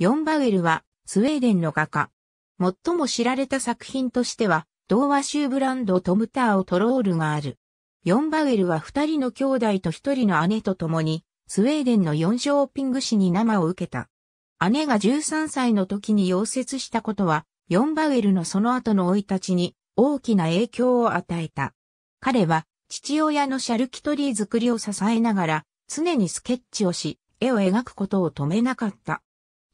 ヨンバウェルは、スウェーデンの画家。最も知られた作品としては、童話集ブランドトムターオトロールがある。ヨンバウェルは二人の兄弟と一人の姉と共に、スウェーデンの4ショーピング市に生を受けた。姉が13歳の時に溶接したことは、ヨンバウェルのその後の老い立ちに大きな影響を与えた。彼は父親のシャルキトリー作りを支えながら常にスケッチをし、絵を描くことを止めなかった。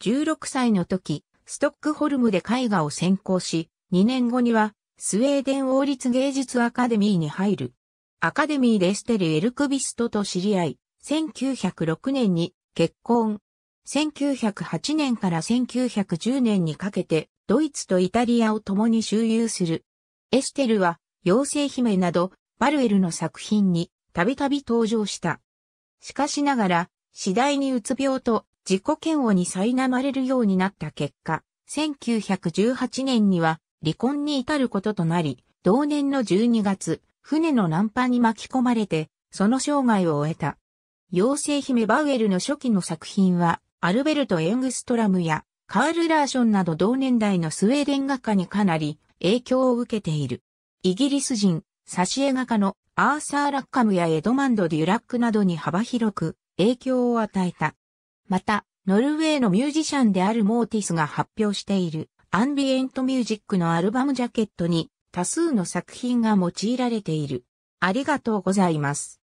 16歳の時、ストックホルムで絵画を専攻し、2年後にはスウェーデン王立芸術アカデミーに入る。アカデミーでエステル・エルクビストと知り合い、1906年に結婚。1908年から1910年にかけて、ドイツとイタリアを共に周遊する。エステルは、妖精姫など、バルエルの作品に、たびたび登場した。しかしながら、次第にうつ病と自己嫌悪に苛まれるようになった結果、1918年には離婚に至ることとなり、同年の12月、船の難破に巻き込まれて、その生涯を終えた。妖精姫バウエルの初期の作品は、アルベルト・エングストラムやカール・ラーションなど同年代のスウェーデン画家にかなり影響を受けている。イギリス人、挿絵画家のアーサー・ラッカムやエドマンド・デュラックなどに幅広く影響を与えた。また、ノルウェーのミュージシャンであるモーティスが発表しているアンビエントミュージックのアルバムジャケットに多数の作品が用いられている。ありがとうございます。